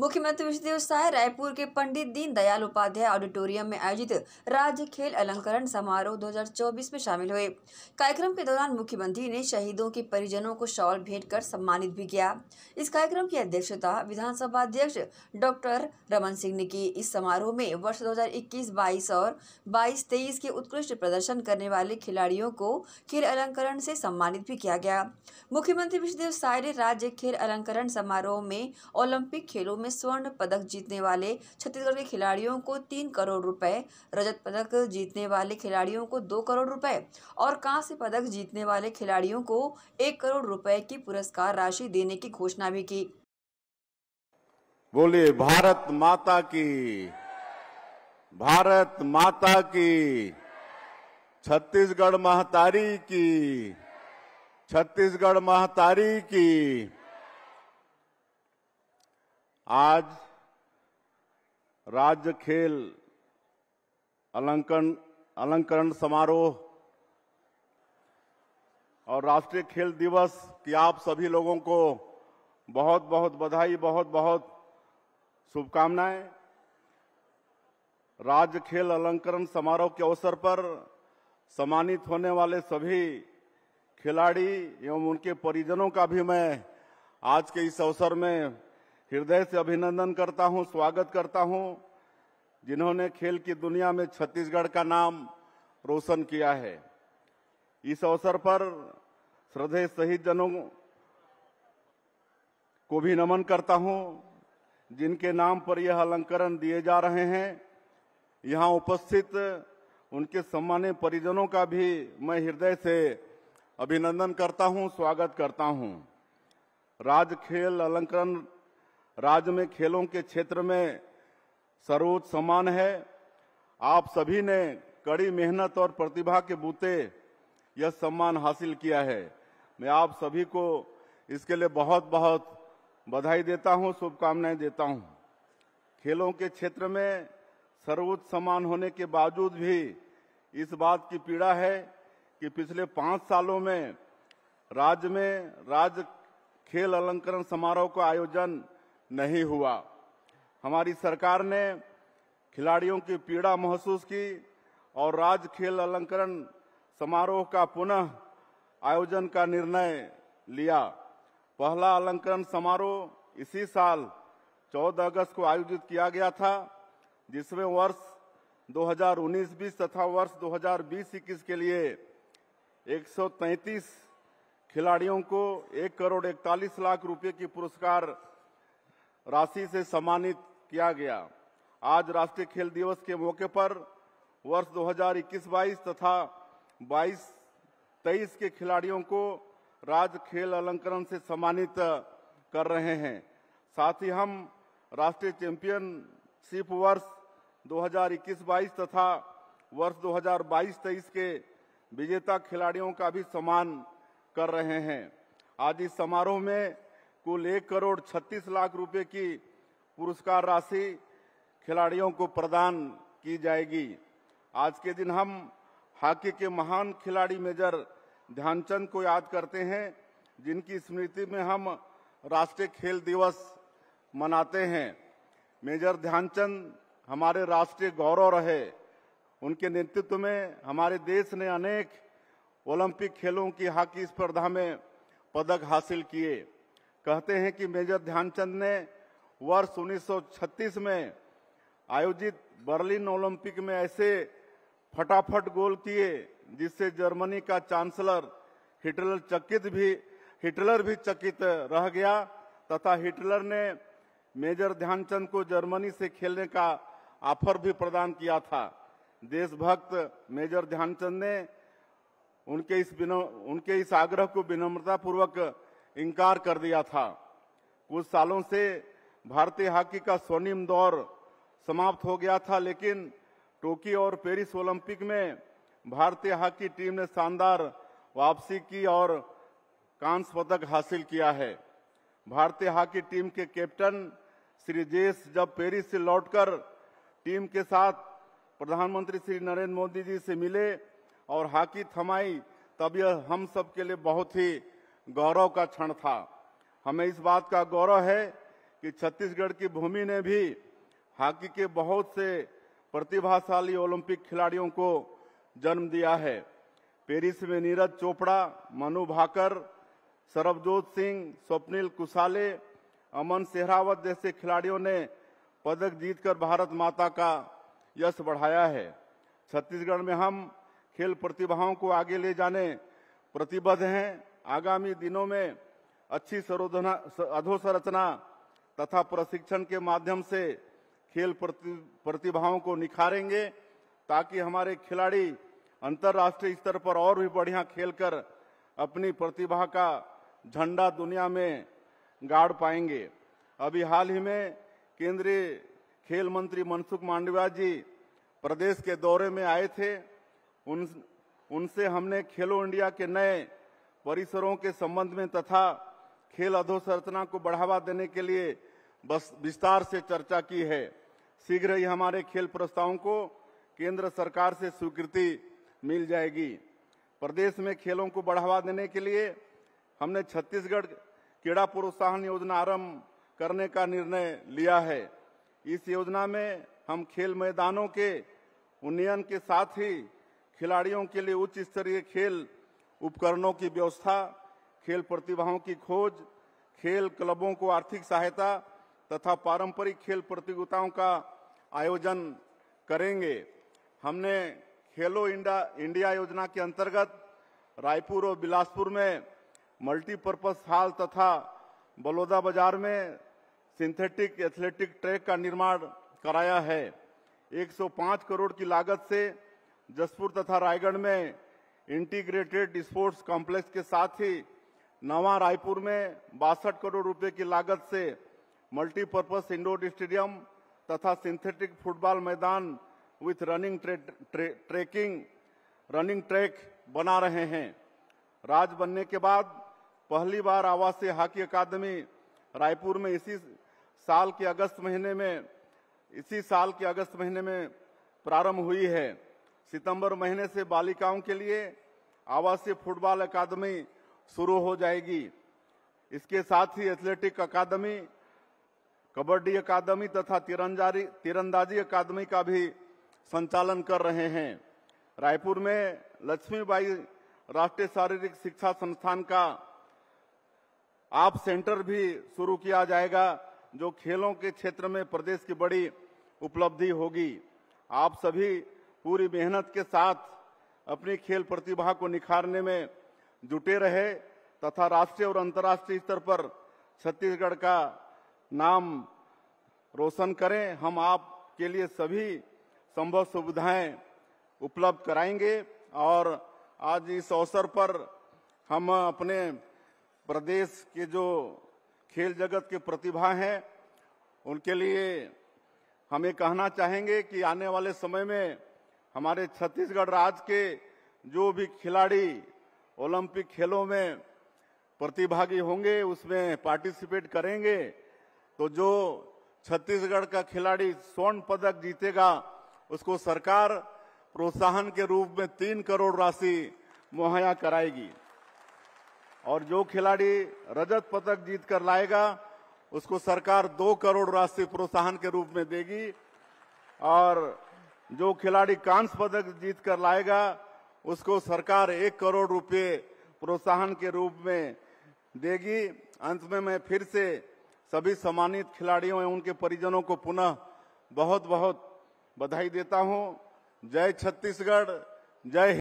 मुख्यमंत्री विष्णुदेव साय रायपुर के पंडित दीनदयाल उपाध्याय ऑडिटोरियम में आयोजित राज्य खेल अलंकरण समारोह 2024 में शामिल हुए कार्यक्रम के दौरान मुख्यमंत्री ने शहीदों के परिजनों को शॉल भेंट कर सम्मानित भी किया इस कार्यक्रम की अध्यक्षता विधानसभा अध्यक्ष डॉक्टर रमन सिंह ने की इस समारोह में वर्ष दो हजार और बाईस तेईस के उत्कृष्ट प्रदर्शन करने वाले खिलाड़ियों को खेल अलंकरण से सम्मानित भी किया गया मुख्यमंत्री विष्णुदेव साय ने राज्य खेल अलंकरण समारोह में ओलंपिक खेलों में में स्वर्ण पदक जीतने वाले छत्तीसगढ़ के खिलाड़ियों को तीन करोड़ रुपए रजत पदक जीतने वाले खिलाड़ियों को दो करोड़ रुपए और कांस्य पदक जीतने वाले खिलाड़ियों को एक करोड़ रुपए की पुरस्कार राशि देने की घोषणा भी की बोले भारत माता की भारत माता की छत्तीसगढ़ महतारी की छत्तीसगढ़ महतारी की आज राज्य खेल अलंकरण अलंकरण समारोह और राष्ट्रीय खेल दिवस की आप सभी लोगों को बहुत बहुत बधाई बहुत बहुत शुभकामनाएं राज्य खेल अलंकरण समारोह के अवसर पर सम्मानित होने वाले सभी खिलाड़ी एवं उनके परिजनों का भी मैं आज के इस अवसर में हृदय से अभिनंदन करता हूं स्वागत करता हूं जिन्होंने खेल की दुनिया में छत्तीसगढ़ का नाम रोशन किया है इस अवसर पर श्रद्धेय शहीद जनों को भी नमन करता हूं जिनके नाम पर यह अलंकरण दिए जा रहे हैं यहां उपस्थित उनके सम्मानित परिजनों का भी मैं हृदय से अभिनंदन करता हूं स्वागत करता हूं राज खेल अलंकरण राज्य में खेलों के क्षेत्र में सर्वोच्च सम्मान है आप सभी ने कड़ी मेहनत और प्रतिभा के बूते यह सम्मान हासिल किया है मैं आप सभी को इसके लिए बहुत बहुत बधाई देता हूं, शुभकामनाएं देता हूं। खेलों के क्षेत्र में सर्वोच्च सम्मान होने के बावजूद भी इस बात की पीड़ा है कि पिछले पाँच सालों में राज्य में राज्य खेल अलंकरण समारोह का आयोजन नहीं हुआ हमारी सरकार ने खिलाड़ियों की पीड़ा महसूस की और राज्य खेल अलंकरण समारोह का पुनः आयोजन का निर्णय लिया पहला अलंकरण समारोह इसी साल 14 अगस्त को आयोजित किया गया था जिसमें वर्ष 2019-20 तथा वर्ष 2020-21 के लिए 133 खिलाड़ियों को एक करोड़ इकतालीस लाख रुपए की पुरस्कार राशि से सम्मानित किया गया आज राष्ट्रीय खेल दिवस के मौके पर वर्ष 2021-22 तथा 22-23 के खिलाड़ियों को राज्य खेल अलंकरण से सम्मानित कर रहे हैं साथ ही हम राष्ट्रीय चैंपियनशिप वर्ष 2021-22 तथा वर्ष 2022-23 के विजेता खिलाड़ियों का भी सम्मान कर रहे हैं आज इस समारोह में कुल एक करोड़ छत्तीस लाख रुपए की पुरस्कार राशि खिलाड़ियों को प्रदान की जाएगी आज के दिन हम हॉकी के महान खिलाड़ी मेजर ध्यानचंद को याद करते हैं जिनकी स्मृति में हम राष्ट्रीय खेल दिवस मनाते हैं मेजर ध्यानचंद हमारे राष्ट्रीय गौरव रहे उनके नेतृत्व में हमारे देश ने अनेक ओलंपिक खेलों की हॉकी स्पर्धा में पदक हासिल किए कहते हैं कि मेजर ध्यानचंद ने वर्ष 1936 में आयोजित बर्लिन ओलंपिक में ऐसे फटाफट गोल किए जिससे जर्मनी का चांसलर हिटलर चकित भी हिटलर भी चकित रह गया तथा हिटलर ने मेजर ध्यानचंद को जर्मनी से खेलने का ऑफर भी प्रदान किया था देशभक्त मेजर ध्यानचंद ने उनके इस उनके इस आग्रह को विनम्रतापूर्वक इनकार कर दिया था कुछ सालों से भारतीय हॉकी का स्वर्णिम दौर समाप्त हो गया था लेकिन टोक्यो और पेरिस ओलंपिक में भारतीय हॉकी टीम ने शानदार वापसी की और कांस्य पदक हासिल किया है भारतीय हॉकी टीम के कैप्टन श्री जेस जब पेरिस से लौटकर टीम के साथ प्रधानमंत्री श्री नरेंद्र मोदी जी से मिले और हॉकी थमाई तब यह हम सब के लिए बहुत ही गौरव का क्षण था हमें इस बात का गौरव है कि छत्तीसगढ़ की भूमि ने भी हॉकी के बहुत से प्रतिभाशाली ओलंपिक खिलाड़ियों को जन्म दिया है पेरिस में नीरज चोपड़ा मनु भाकर सरबजोत सिंह स्वप्निल कुशाले अमन सेहरावत जैसे खिलाड़ियों ने पदक जीतकर भारत माता का यश बढ़ाया है छत्तीसगढ़ में हम खेल प्रतिभाओं को आगे ले जाने प्रतिबद्ध हैं आगामी दिनों में अच्छी अधोसंरचना तथा प्रशिक्षण के माध्यम से खेल प्रति, प्रतिभाओं को निखारेंगे ताकि हमारे खिलाड़ी अंतर्राष्ट्रीय स्तर पर और भी बढ़िया खेलकर अपनी प्रतिभा का झंडा दुनिया में गाड़ पाएंगे अभी हाल ही में केंद्रीय खेल मंत्री मनसुख मांडविया जी प्रदेश के दौरे में आए थे उन उनसे हमने खेलो इंडिया के नए परिसरों के संबंध में तथा खेल अधोसंरचना को बढ़ावा देने के लिए बस विस्तार से चर्चा की है शीघ्र ही हमारे खेल प्रस्तावों को केंद्र सरकार से स्वीकृति मिल जाएगी प्रदेश में खेलों को बढ़ावा देने के लिए हमने छत्तीसगढ़ क्रीड़ा प्रोत्साहन योजना आरंभ करने का निर्णय लिया है इस योजना में हम खेल मैदानों के उन्नयन के साथ ही खिलाड़ियों के लिए उच्च स्तरीय खेल उपकरणों की व्यवस्था खेल प्रतिभाओं की खोज खेल क्लबों को आर्थिक सहायता तथा पारंपरिक खेल प्रतियोगिताओं का आयोजन करेंगे हमने खेलो इंडिया इंडिया योजना के अंतर्गत रायपुर और बिलासपुर में मल्टीपर्पज हॉल तथा बलौदा बाजार में सिंथेटिक एथलेटिक ट्रैक का निर्माण कराया है 105 करोड़ की लागत से जसपुर तथा रायगढ़ में इंटीग्रेटेड स्पोर्ट्स कॉम्प्लेक्स के साथ ही नवा रायपुर में बासठ करोड़ रुपए की लागत से मल्टीपर्पज इंडोर स्टेडियम तथा सिंथेटिक फुटबॉल मैदान विथ रनिंग ट्रे, ट्रे, ट्रेकिंग रनिंग ट्रैक बना रहे हैं राज बनने के बाद पहली बार आवासीय हॉकी अकादमी रायपुर में इसी साल के अगस्त महीने में इसी साल के अगस्त महीने में प्रारंभ हुई है सितंबर महीने से बालिकाओं के लिए आवासीय फुटबॉल अकादमी शुरू हो जाएगी इसके साथ ही एथलेटिक अकादमी कबड्डी अकादमी तथा तिरंजारी तीरंदाजी अकादमी का भी संचालन कर रहे हैं रायपुर में लक्ष्मीबाई राष्ट्रीय शारीरिक शिक्षा संस्थान का आप सेंटर भी शुरू किया जाएगा जो खेलों के क्षेत्र में प्रदेश की बड़ी उपलब्धि होगी आप सभी पूरी मेहनत के साथ अपनी खेल प्रतिभा को निखारने में जुटे रहे तथा राष्ट्रीय और अंतर्राष्ट्रीय स्तर पर छत्तीसगढ़ का नाम रोशन करें हम आपके लिए सभी संभव सुविधाएं उपलब्ध कराएंगे और आज इस अवसर पर हम अपने प्रदेश के जो खेल जगत के प्रतिभा हैं उनके लिए हम ये कहना चाहेंगे कि आने वाले समय में हमारे छत्तीसगढ़ राज्य के जो भी खिलाड़ी ओलंपिक खेलों में प्रतिभागी होंगे उसमें पार्टिसिपेट करेंगे तो जो छत्तीसगढ़ का खिलाड़ी स्वर्ण पदक जीतेगा उसको सरकार प्रोत्साहन के रूप में तीन करोड़ राशि मुहैया कराएगी और जो खिलाड़ी रजत पदक जीत कर लाएगा उसको सरकार दो करोड़ राशि प्रोत्साहन के रूप में देगी और जो खिलाड़ी कांस्य पदक जीत कर लाएगा उसको सरकार एक करोड़ रुपए प्रोत्साहन के रूप में देगी अंत में मैं फिर से सभी सम्मानित खिलाड़ियों एवं उनके परिजनों को पुनः बहुत बहुत बधाई देता हूं जय छत्तीसगढ़ जय